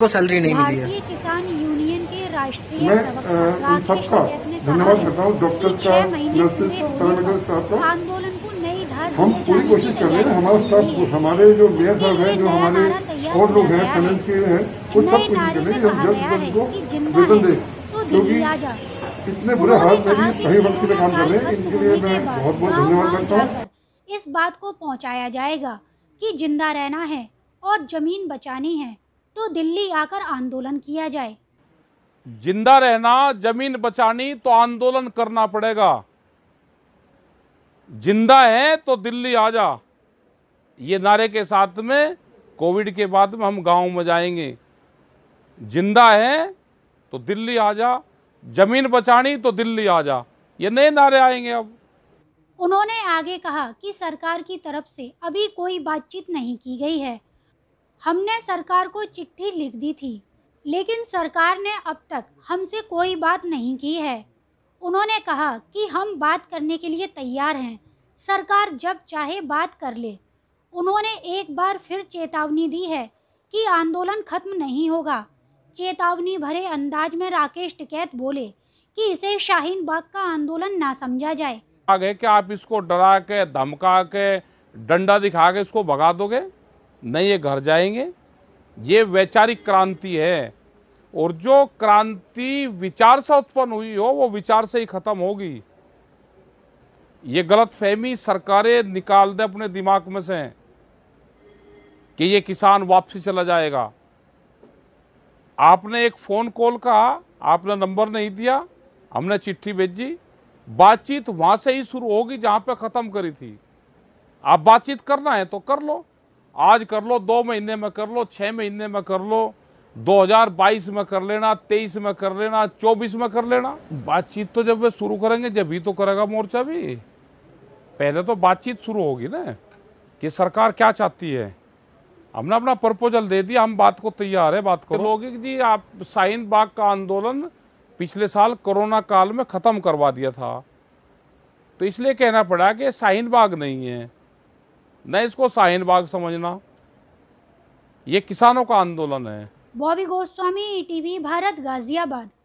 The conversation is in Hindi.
को सैलरी नहीं मिली है किसान यूनियन के राष्ट्रीय मैं सबका धन्यवाद करता हूँ डॉक्टर का पैरामेडिकल स्टाफ का आंदोलन को नई धार हम पूरी कोशिश कर रहे हैं हमारा स्टाफ हमारे जो मेयर साहब है जो हमारे और लोग हैं खनन के हैं वो सब कोशिश कर रहे हैं हम जल्द को वेतन दे तो क्योंकि इतने बुरे हालत में भी सही वक्त पे काम कर रहे हैं इनके लिए मैं बहुत बहुत धन्यवाद करता हूँ इस बात को पहुँचाया जाएगा कि जिंदा रहना है और जमीन बचानी है तो दिल्ली आकर आंदोलन किया जाए जिंदा रहना जमीन बचानी तो आंदोलन करना पड़ेगा जिंदा है तो दिल्ली आ जा ये नारे के साथ में कोविड के बाद में हम गांव में जाएंगे जिंदा है तो दिल्ली आ जा जमीन बचानी तो दिल्ली आ जा ये नए नारे आएंगे अब उन्होंने आगे कहा कि सरकार की तरफ से अभी कोई बातचीत नहीं की गई है हमने सरकार को चिट्ठी लिख दी थी लेकिन सरकार ने अब तक हमसे कोई बात नहीं की है उन्होंने कहा कि हम बात करने के लिए तैयार हैं सरकार जब चाहे बात कर ले उन्होंने एक बार फिर चेतावनी दी है कि आंदोलन खत्म नहीं होगा चेतावनी भरे अंदाज में राकेश टिकैत बोले कि इसे शाहीन बाग का आंदोलन ना समझा जाए आगे क्या आप इसको डरा के धमका के डंडा दिखा के इसको भगा दोगे नए घर जाएंगे ये वैचारिक क्रांति है और जो क्रांति विचार से उत्पन्न हुई हो वो विचार से ही खत्म होगी ये गलत फहमी सरकारें निकाल दे अपने दिमाग में से कि ये किसान वापसी चला जाएगा आपने एक फ़ोन कॉल कहा आपने नंबर नहीं दिया हमने चिट्ठी भेजी बातचीत वहां से ही शुरू होगी जहां पे ख़त्म करी थी आप बातचीत करना है तो कर लो आज कर लो दो महीने में कर लो छः महीने में कर लो 2022 में कर लेना 23 में कर लेना 24 में कर लेना बातचीत तो जब वे शुरू करेंगे जब भी तो करेगा मोर्चा भी पहले तो बातचीत शुरू होगी ना कि सरकार क्या चाहती है हमने अपना प्रपोजल दे दिया हम बात को तैयार है बात को लोगे जी आप साइन बाग का आंदोलन पिछले साल कोरोना काल में ख़त्म करवा दिया था तो इसलिए कहना पड़ा कि साइन बाग नहीं है न इसको साहिन बाग समझना ये किसानों का आंदोलन है बॉबी गोस्वामी टीवी भारत गाजियाबाद